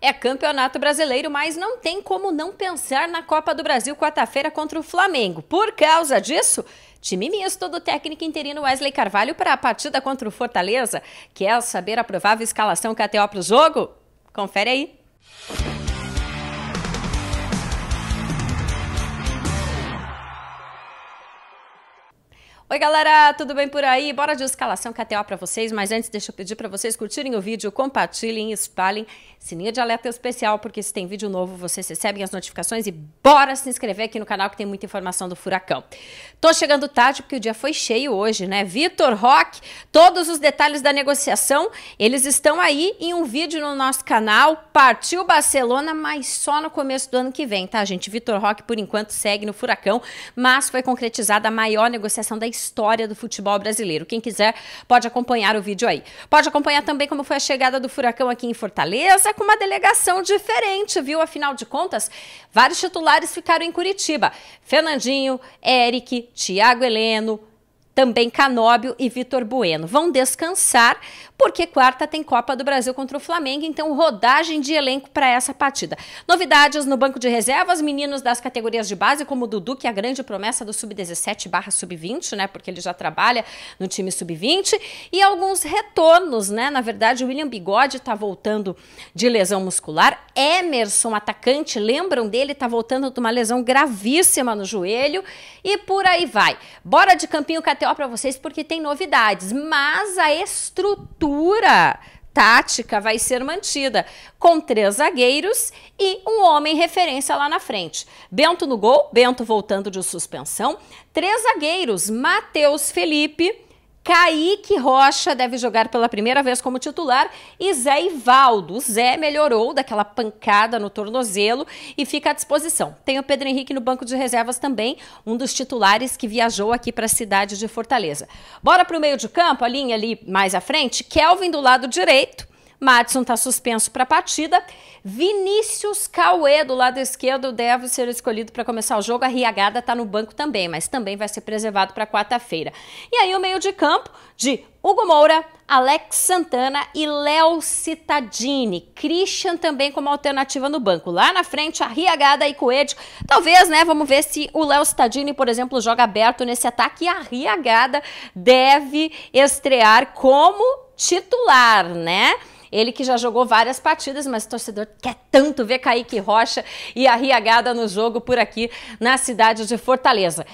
É campeonato brasileiro, mas não tem como não pensar na Copa do Brasil quarta-feira contra o Flamengo. Por causa disso, time misto do técnico interino Wesley Carvalho para a partida contra o Fortaleza. Quer saber a provável escalação KTO para o jogo? Confere aí. Oi, galera, tudo bem por aí? Bora de escalação KTO é para vocês, mas antes deixa eu pedir para vocês curtirem o vídeo, compartilhem, espalhem, sininho de alerta especial, porque se tem vídeo novo, vocês recebem as notificações e bora se inscrever aqui no canal que tem muita informação do furacão. Tô chegando tarde porque o dia foi cheio hoje, né? Vitor Rock, todos os detalhes da negociação, eles estão aí em um vídeo no nosso canal. Partiu Barcelona, mas só no começo do ano que vem, tá, gente? Vitor Rock por enquanto segue no furacão, mas foi concretizada a maior negociação da história história do futebol brasileiro. Quem quiser pode acompanhar o vídeo aí. Pode acompanhar também como foi a chegada do Furacão aqui em Fortaleza, com uma delegação diferente, viu? Afinal de contas, vários titulares ficaram em Curitiba. Fernandinho, Eric, Thiago Heleno, também Canóbio e Vitor Bueno. Vão descansar, porque quarta tem Copa do Brasil contra o Flamengo, então rodagem de elenco para essa partida. Novidades no banco de reservas, meninos das categorias de base, como o Dudu, que é a grande promessa do Sub-17 barra Sub-20, né? Porque ele já trabalha no time Sub-20, e alguns retornos, né? Na verdade, o William Bigode está voltando de lesão muscular, Emerson, atacante, lembram dele, está voltando de uma lesão gravíssima no joelho, e por aí vai. Bora de campinho KTO melhor para vocês porque tem novidades, mas a estrutura tática vai ser mantida, com três zagueiros e um homem referência lá na frente. Bento no gol, Bento voltando de suspensão, três zagueiros, Matheus Felipe, Kaique Rocha deve jogar pela primeira vez como titular e Zé Ivaldo. Zé melhorou daquela pancada no tornozelo e fica à disposição. Tem o Pedro Henrique no banco de reservas também, um dos titulares que viajou aqui para a cidade de Fortaleza. Bora para o meio de campo, a linha ali mais à frente. Kelvin do lado direito. Madison está suspenso para a partida. Vinícius Cauê, do lado esquerdo, deve ser escolhido para começar o jogo. A Riagada está no banco também, mas também vai ser preservado para quarta-feira. E aí o meio de campo de Hugo Moura, Alex Santana e Léo Citadini. Christian também como alternativa no banco. Lá na frente, a Riagada e Coelho. Talvez, né? Vamos ver se o Léo Citadini, por exemplo, joga aberto nesse ataque. E a Riagada deve estrear como titular, né? Ele que já jogou várias partidas, mas o torcedor quer tanto ver Kaique Rocha e a Riagada no jogo por aqui na cidade de Fortaleza.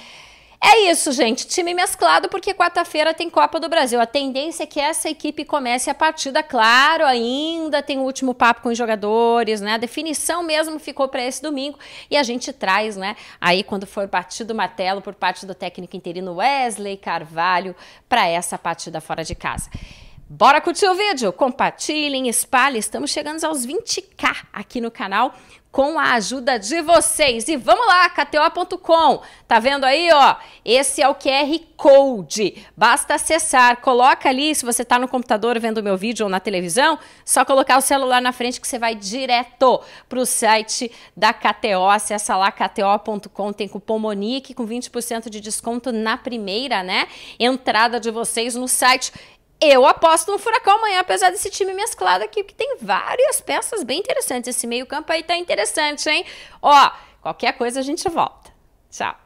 É isso, gente. Time mesclado, porque quarta-feira tem Copa do Brasil. A tendência é que essa equipe comece a partida, claro, ainda tem o último papo com os jogadores, né? A definição mesmo ficou para esse domingo e a gente traz, né? Aí, quando for batido o martelo por parte do técnico interino Wesley Carvalho, para essa partida fora de casa. Bora curtir o vídeo? Compartilhem, espalhem. Estamos chegando aos 20k aqui no canal com a ajuda de vocês. E vamos lá, kto.com. Tá vendo aí, ó? Esse é o QR Code. Basta acessar. Coloca ali, se você está no computador vendo meu vídeo ou na televisão, só colocar o celular na frente que você vai direto para o site da KTO. Acessa lá kto.com, tem cupom Monique com 20% de desconto na primeira, né? Entrada de vocês no site. Eu aposto no Furacão amanhã, apesar desse time mesclado aqui, que tem várias peças bem interessantes. Esse meio-campo aí tá interessante, hein? Ó, qualquer coisa a gente volta. Tchau.